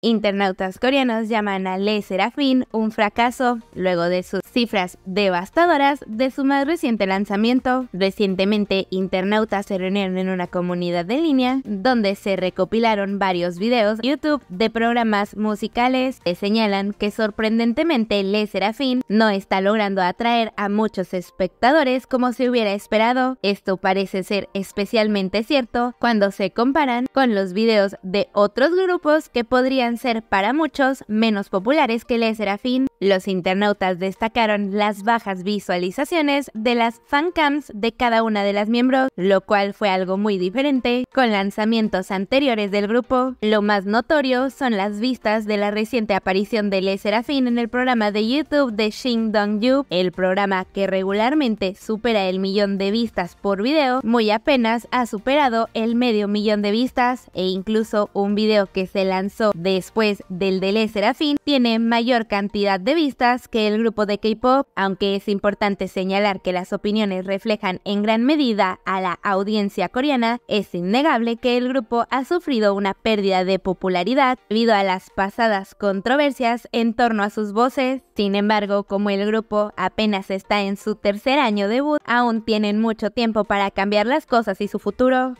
Internautas coreanos llaman a Le Serafín un fracaso luego de sus cifras devastadoras de su más reciente lanzamiento. Recientemente, internautas se reunieron en una comunidad de línea donde se recopilaron varios videos YouTube de programas musicales que señalan que sorprendentemente Le Serafín no está logrando atraer a muchos espectadores como se hubiera esperado. Esto parece ser especialmente cierto cuando se comparan con los videos de otros grupos que podrían ser para muchos menos populares que Le Serafín, los internautas destacaron las bajas visualizaciones de las fancams de cada una de las miembros, lo cual fue algo muy diferente con lanzamientos anteriores del grupo. Lo más notorio son las vistas de la reciente aparición de Le Serafín en el programa de YouTube de Shin Dong Yu, el programa que regularmente supera el millón de vistas por video, muy apenas ha superado el medio millón de vistas e incluso un video que se lanzó de después del de Le Serafín, tiene mayor cantidad de vistas que el grupo de K-pop, aunque es importante señalar que las opiniones reflejan en gran medida a la audiencia coreana, es innegable que el grupo ha sufrido una pérdida de popularidad debido a las pasadas controversias en torno a sus voces. Sin embargo, como el grupo apenas está en su tercer año debut, aún tienen mucho tiempo para cambiar las cosas y su futuro.